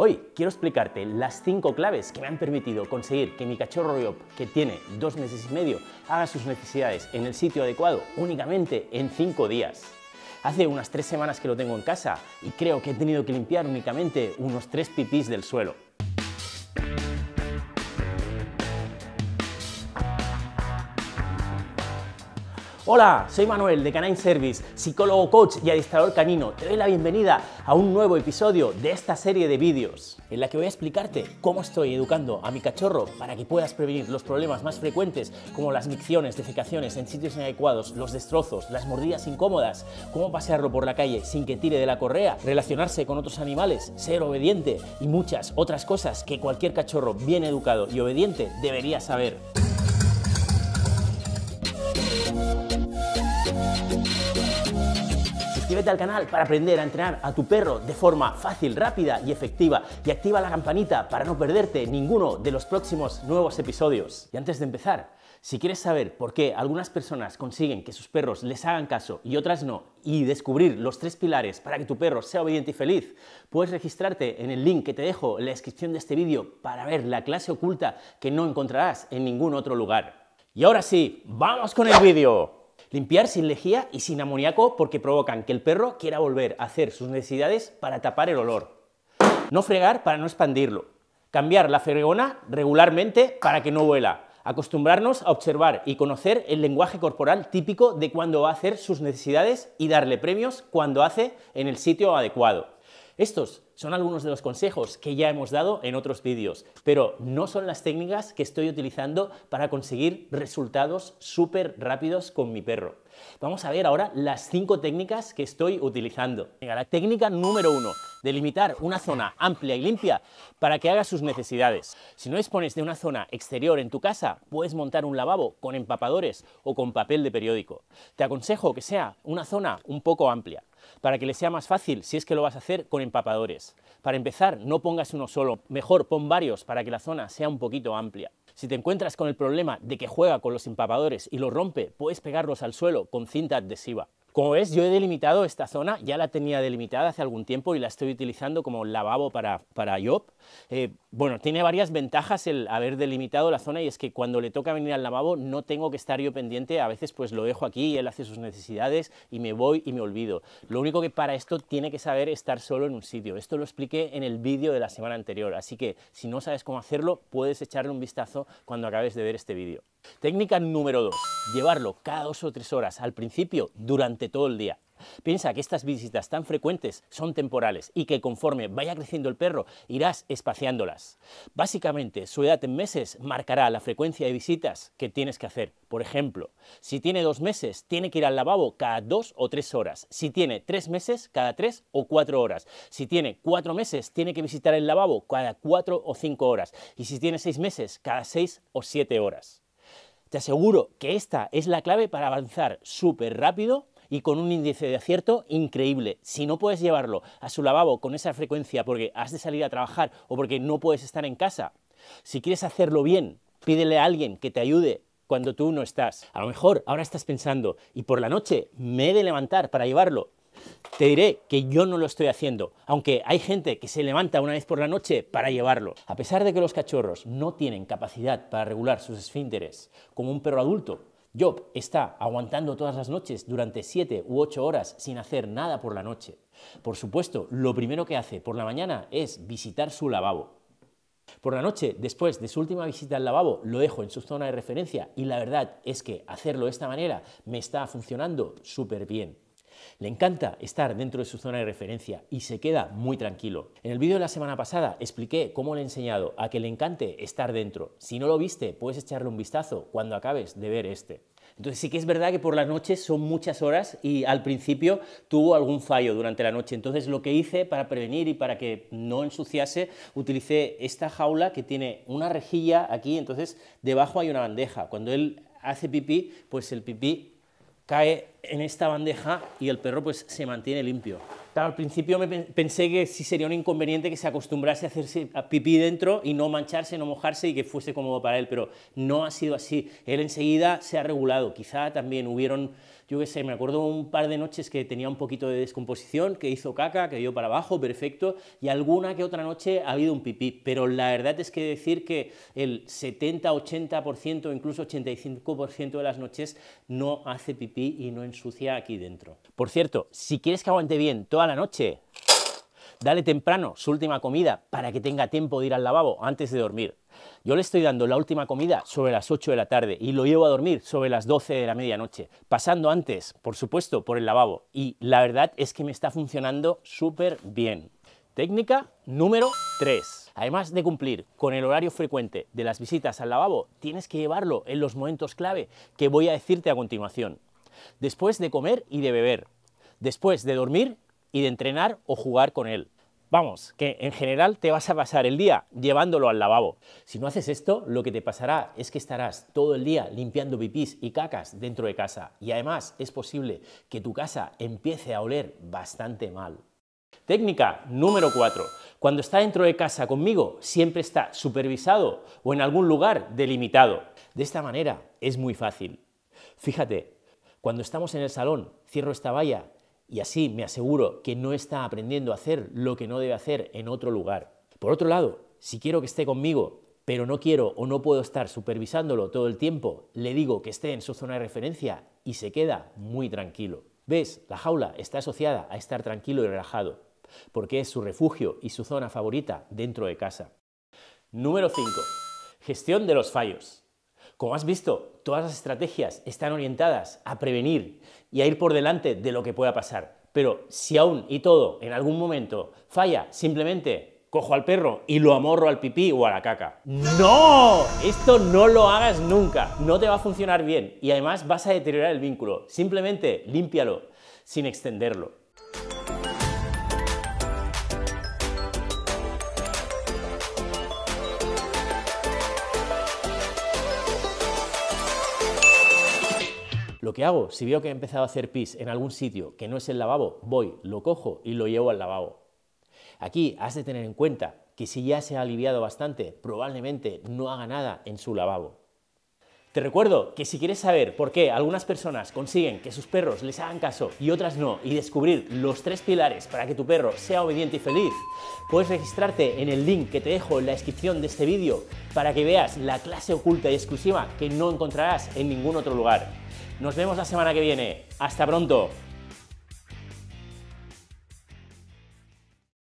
Hoy quiero explicarte las 5 claves que me han permitido conseguir que mi cachorro Ryop que tiene 2 meses y medio, haga sus necesidades en el sitio adecuado únicamente en 5 días. Hace unas 3 semanas que lo tengo en casa y creo que he tenido que limpiar únicamente unos 3 pipís del suelo. Hola, soy Manuel de Canine Service, psicólogo coach y adiestrador canino. Te doy la bienvenida a un nuevo episodio de esta serie de vídeos en la que voy a explicarte cómo estoy educando a mi cachorro para que puedas prevenir los problemas más frecuentes como las micciones, defecaciones en sitios inadecuados, los destrozos, las mordidas incómodas, cómo pasearlo por la calle sin que tire de la correa, relacionarse con otros animales, ser obediente y muchas otras cosas que cualquier cachorro bien educado y obediente debería saber. Suscríbete al canal para aprender a entrenar a tu perro de forma fácil, rápida y efectiva y activa la campanita para no perderte ninguno de los próximos nuevos episodios. Y antes de empezar, si quieres saber por qué algunas personas consiguen que sus perros les hagan caso y otras no, y descubrir los tres pilares para que tu perro sea obediente y feliz, puedes registrarte en el link que te dejo en la descripción de este vídeo para ver la clase oculta que no encontrarás en ningún otro lugar. Y ahora sí, vamos con el vídeo. Limpiar sin lejía y sin amoniaco porque provocan que el perro quiera volver a hacer sus necesidades para tapar el olor. No fregar para no expandirlo. Cambiar la fregona regularmente para que no vuela. Acostumbrarnos a observar y conocer el lenguaje corporal típico de cuando va a hacer sus necesidades y darle premios cuando hace en el sitio adecuado. Estos son algunos de los consejos que ya hemos dado en otros vídeos, pero no son las técnicas que estoy utilizando para conseguir resultados súper rápidos con mi perro. Vamos a ver ahora las cinco técnicas que estoy utilizando. la técnica número uno, delimitar una zona amplia y limpia para que haga sus necesidades. Si no dispones de una zona exterior en tu casa, puedes montar un lavabo con empapadores o con papel de periódico. Te aconsejo que sea una zona un poco amplia para que le sea más fácil si es que lo vas a hacer con empapadores. Para empezar, no pongas uno solo, mejor pon varios para que la zona sea un poquito amplia. Si te encuentras con el problema de que juega con los empapadores y los rompe, puedes pegarlos al suelo con cinta adhesiva. Como ves, yo he delimitado esta zona, ya la tenía delimitada hace algún tiempo y la estoy utilizando como lavabo para, para Job. Eh, bueno, tiene varias ventajas el haber delimitado la zona y es que cuando le toca venir al lavabo no tengo que estar yo pendiente, a veces pues lo dejo aquí y él hace sus necesidades y me voy y me olvido. Lo único que para esto tiene que saber estar solo en un sitio. Esto lo expliqué en el vídeo de la semana anterior, así que si no sabes cómo hacerlo, puedes echarle un vistazo cuando acabes de ver este vídeo. Técnica número 2. Llevarlo cada dos o tres horas, al principio, durante todo el día. Piensa que estas visitas tan frecuentes son temporales y que conforme vaya creciendo el perro irás espaciándolas. Básicamente, su edad en meses marcará la frecuencia de visitas que tienes que hacer. Por ejemplo, si tiene dos meses, tiene que ir al lavabo cada dos o tres horas. Si tiene tres meses, cada tres o cuatro horas. Si tiene cuatro meses, tiene que visitar el lavabo cada cuatro o cinco horas. Y si tiene seis meses, cada seis o siete horas. Te aseguro que esta es la clave para avanzar súper rápido y con un índice de acierto increíble. Si no puedes llevarlo a su lavabo con esa frecuencia porque has de salir a trabajar o porque no puedes estar en casa, si quieres hacerlo bien, pídele a alguien que te ayude cuando tú no estás. A lo mejor ahora estás pensando, y por la noche me he de levantar para llevarlo. Te diré que yo no lo estoy haciendo, aunque hay gente que se levanta una vez por la noche para llevarlo. A pesar de que los cachorros no tienen capacidad para regular sus esfínteres como un perro adulto, Job está aguantando todas las noches durante 7 u 8 horas sin hacer nada por la noche. Por supuesto, lo primero que hace por la mañana es visitar su lavabo. Por la noche, después de su última visita al lavabo, lo dejo en su zona de referencia y la verdad es que hacerlo de esta manera me está funcionando súper bien. Le encanta estar dentro de su zona de referencia y se queda muy tranquilo. En el vídeo de la semana pasada expliqué cómo le he enseñado a que le encante estar dentro. Si no lo viste, puedes echarle un vistazo cuando acabes de ver este. Entonces sí que es verdad que por las noches son muchas horas y al principio tuvo algún fallo durante la noche. Entonces lo que hice para prevenir y para que no ensuciase, utilicé esta jaula que tiene una rejilla aquí, entonces debajo hay una bandeja. Cuando él hace pipí, pues el pipí cae en esta bandeja y el perro pues se mantiene limpio al principio me pensé que sí sería un inconveniente que se acostumbrase a hacerse pipí dentro y no mancharse, no mojarse y que fuese cómodo para él, pero no ha sido así. Él enseguida se ha regulado. Quizá también hubieron, yo qué sé, me acuerdo un par de noches que tenía un poquito de descomposición, que hizo caca, que dio para abajo, perfecto, y alguna que otra noche ha habido un pipí, pero la verdad es que decir que el 70, 80%, incluso 85% de las noches no hace pipí y no ensucia aquí dentro. Por cierto, si quieres que aguante bien toda la noche. Dale temprano su última comida para que tenga tiempo de ir al lavabo antes de dormir. Yo le estoy dando la última comida sobre las 8 de la tarde y lo llevo a dormir sobre las 12 de la medianoche, pasando antes, por supuesto, por el lavabo. Y la verdad es que me está funcionando súper bien. Técnica número 3. Además de cumplir con el horario frecuente de las visitas al lavabo, tienes que llevarlo en los momentos clave que voy a decirte a continuación. Después de comer y de beber. Después de dormir y de entrenar o jugar con él. Vamos, que en general te vas a pasar el día llevándolo al lavabo. Si no haces esto, lo que te pasará es que estarás todo el día limpiando pipís y cacas dentro de casa y además es posible que tu casa empiece a oler bastante mal. Técnica número 4. Cuando está dentro de casa conmigo, siempre está supervisado o en algún lugar delimitado. De esta manera es muy fácil. Fíjate, cuando estamos en el salón, cierro esta valla y así me aseguro que no está aprendiendo a hacer lo que no debe hacer en otro lugar. Por otro lado, si quiero que esté conmigo, pero no quiero o no puedo estar supervisándolo todo el tiempo, le digo que esté en su zona de referencia y se queda muy tranquilo. ¿Ves? La jaula está asociada a estar tranquilo y relajado, porque es su refugio y su zona favorita dentro de casa. Número 5. Gestión de los fallos. Como has visto, todas las estrategias están orientadas a prevenir y a ir por delante de lo que pueda pasar. Pero si aún y todo en algún momento falla, simplemente cojo al perro y lo amorro al pipí o a la caca. ¡No! Esto no lo hagas nunca. No te va a funcionar bien y además vas a deteriorar el vínculo. Simplemente límpialo sin extenderlo. ¿Qué hago, si veo que he empezado a hacer pis en algún sitio que no es el lavabo, voy, lo cojo y lo llevo al lavabo. Aquí has de tener en cuenta que si ya se ha aliviado bastante, probablemente no haga nada en su lavabo. Te recuerdo que si quieres saber por qué algunas personas consiguen que sus perros les hagan caso y otras no, y descubrir los tres pilares para que tu perro sea obediente y feliz, puedes registrarte en el link que te dejo en la descripción de este vídeo para que veas la clase oculta y exclusiva que no encontrarás en ningún otro lugar. Nos vemos la semana que viene. Hasta pronto.